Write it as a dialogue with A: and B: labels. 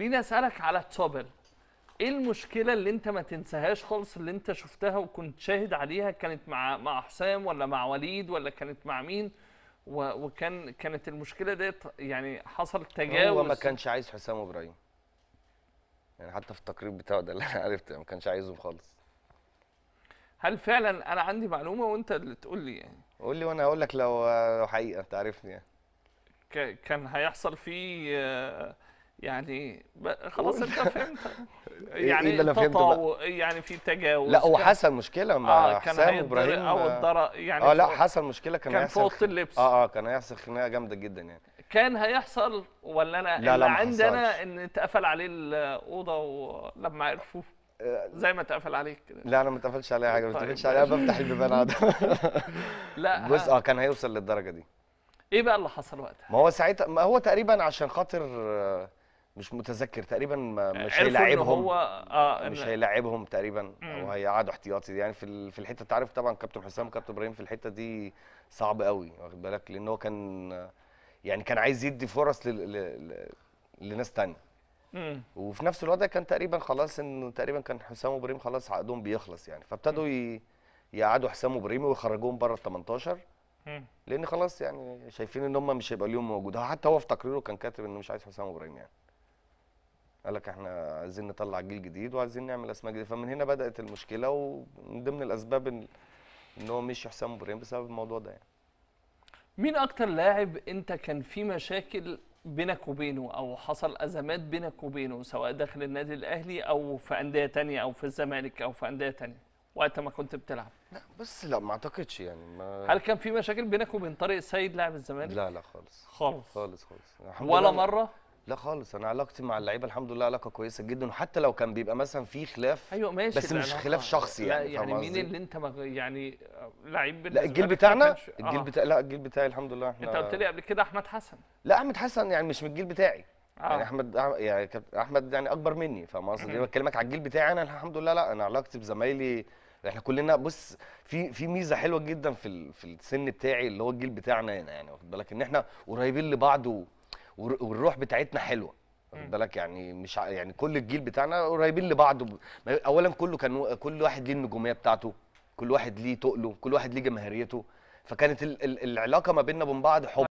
A: مين اسالك على توبل ايه المشكله اللي انت ما تنساهاش خالص اللي انت شفتها وكنت شاهد عليها كانت مع مع حسام ولا مع وليد ولا كانت مع مين وكان كانت المشكله ديت يعني حصل تجاوز هو ما كانش
B: عايز حسام وابراهيم يعني حتى في التقرير بتاعه ده اللي انا عرفته ما كانش عايزهم خالص
A: هل فعلا انا عندي معلومه وانت اللي تقول لي يعني
B: قول لي وانا اقول لك لو حقيقه تعرفني
A: يعني كان هيحصل فيه آه، يعني خلاص انت فهمت
B: إيه يعني إيه اللي تطاو
A: يعني في تجاوز لا هو حصل مشكله مع آه حسام وابراهيم او آه. يعني اه لا
B: حصل مشكله كان, كان هيحصل فوق اللبس اه اه كان هيحصل خناقه جامده جدا يعني
A: كان هيحصل ولا انا لا لا عندنا ان اتقفل عليه الاوضه ولما عرفوا آه، زي ما اتقفل عليك كده
B: لا انا ما اتقفلش عليا حاجه ما طيب. اتقفلش عليا بفتح البيبان انا
A: لا بص آه.
B: اه كان هيوصل للدرجه دي
A: ايه بقى اللي حصل وقتها
B: ما هو ساعتها ما هو تقريبا عشان خاطر مش متذكر تقريبا مش هيلاعبهم هو آه مش هيلاعبهم تقريبا او هيقعدوا احتياطي يعني في في الحته انت عارف طبعا كابتن حسام وكابتن ابراهيم في الحته دي صعب قوي واخد بالك لان هو كان يعني كان عايز يدي فرص لناس ثانيه وفي نفس الوقت كان تقريبا خلاص ان تقريبا كان حسام وابراهيم خلاص عقدهم بيخلص يعني فابتدوا يقعدوا حسام وابراهيم ويخرجوهم بره ال 18 لان خلاص يعني شايفين ان هم مش هيبقى ليهم موجود حتى هو في تقريره كان كاتب انه مش عايز حسام وابراهيم يعني قال لك احنا عايزين نطلع جيل جديد وعايزين نعمل اسماء جديده فمن هنا بدات المشكله ومن ضمن الاسباب ان, إن هو مشي حسام ابراهيم بسبب الموضوع ده يعني.
A: مين اكتر لاعب انت كان في مشاكل بينك وبينه او حصل ازمات بينك وبينه سواء داخل النادي الاهلي او في انديه ثانيه او في الزمالك او في انديه ثانيه وقت
B: ما كنت بتلعب لا بس لا ما اعتقدش يعني ما هل
A: كان في مشاكل بينك وبين طارق السيد لاعب
B: الزمالك لا لا خالص خالص خالص خالص ولا مره لا خالص انا علاقتي مع اللعيبه الحمد لله علاقه كويسه جدا وحتى لو كان بيبقى مثلا في خلاف ايوه ماشي بس مش خلاف شخصي يعني يعني مين اللي
A: انت مغ... يعني لعيب لا الجيل بتاعنا آه. الجيل بتاع
B: لا الجيل بتاعي الحمد لله احنا انت قلت لي
A: قبل كده احمد حسن
B: لا احمد حسن يعني مش من الجيل بتاعي آه. يعني احمد يعني احمد يعني اكبر مني فاهم قصدي بكلمك على الجيل بتاعي انا الحمد لله لا انا علاقتي بزمايلي احنا كلنا بص في في ميزه حلوه جدا في في السن بتاعي اللي هو الجيل بتاعنا هنا يعني واخد بالك ان احنا قريبين لبعض والروح بتاعتنا حلوه واخد بالك يعني مش يعني كل الجيل بتاعنا قريبين لبعض اولا كله كان كل واحد ليه النجوميه بتاعته كل واحد ليه تقله كل واحد ليه جماهيريته فكانت العلاقه ما بيننا وبين بعض حب